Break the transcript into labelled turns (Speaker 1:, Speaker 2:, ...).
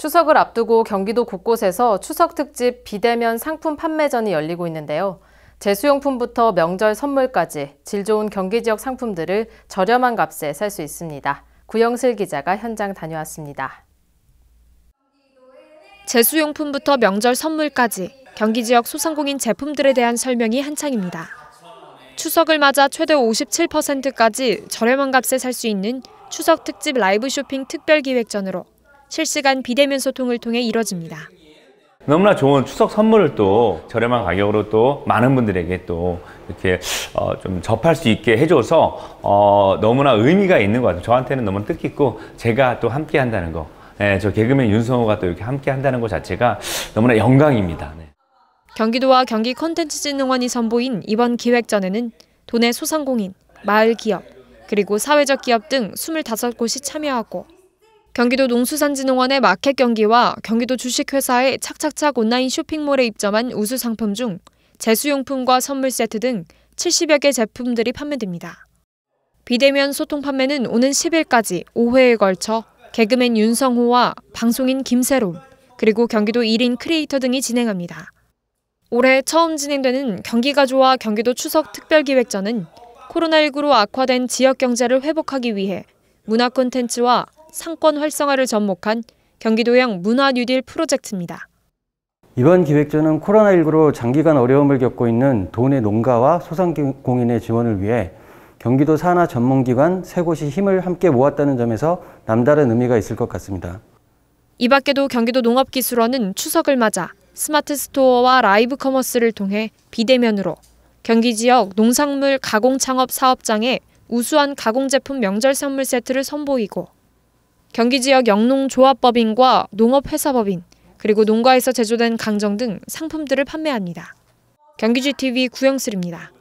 Speaker 1: 추석을 앞두고 경기도 곳곳에서 추석 특집 비대면 상품 판매전이 열리고 있는데요. 제수용품부터 명절 선물까지 질 좋은 경기 지역 상품들을 저렴한 값에 살 수 있습니다. 구영슬 기자가 현장 다녀왔습니다.
Speaker 2: 제수용품부터 명절 선물까지 경기 지역 소상공인 제품들에 대한 설명이 한창입니다. 추석을 맞아 최대 57%까지 저렴한 값에 살 수 있는 추석 특집 라이브 쇼핑 특별 기획전으로 실시간 비대면 소통을 통해 이뤄집니다.
Speaker 3: 너무나 좋은 추석 선물을 또 저렴한 가격으로 또 많은 분들에게 또 이렇게 어좀 접할 수 있게 해줘서 어 너무나 의미가 있는 것 같아요. 저한테는 너무 뜻깊고 제가 또 함께 한다는 거, 예, 저 개그맨 윤성호가 또 이렇게 함께 한다는 것 자체가 너무나 영광입니다. 네.
Speaker 2: 경기도와 경기 콘텐츠진흥원이 선보인 이번 기획전에는 도내 소상공인, 마을 기업, 그리고 사회적 기업 등 25곳이 참여하고 경기도 농수산진흥원의 마켓 경기와 경기도 주식회사의 착착착 온라인 쇼핑몰에 입점한 우수 상품 중 제수용품과 선물 세트 등 70여 개 제품들이 판매됩니다. 비대면 소통 판매는 오는 10일까지 5회에 걸쳐 개그맨 윤성호와 방송인 김세롬, 그리고 경기도 1인 크리에이터 등이 진행합니다. 올해 처음 진행되는 경기가 좋아 경기도 추석 특별기획전은 코로나19로 악화된 지역 경제를 회복하기 위해 문화 콘텐츠와 상권 활성화를 접목한 경기도형 문화 뉴딜 프로젝트입니다.
Speaker 4: 이번 기획전은 코로나19로 장기간 어려움을 겪고 있는 도내 농가와 소상공인의 지원을 위해 경기도 산하 전문기관 세 곳이 힘을 함께 모았다는 점에서 남다른 의미가 있을 것 같습니다.
Speaker 2: 이 밖에도 경기도 농업기술원은 추석을 맞아 스마트 스토어와 라이브 커머스를 통해 비대면으로 경기 지역 농산물 가공 창업 사업장에 우수한 가공 제품 명절 선물 세트를 선보이고 경기 지역 영농조합법인과 농업회사법인, 그리고 농가에서 제조된 강정 등 상품들을 판매합니다. 경기GTV 구영슬입니다.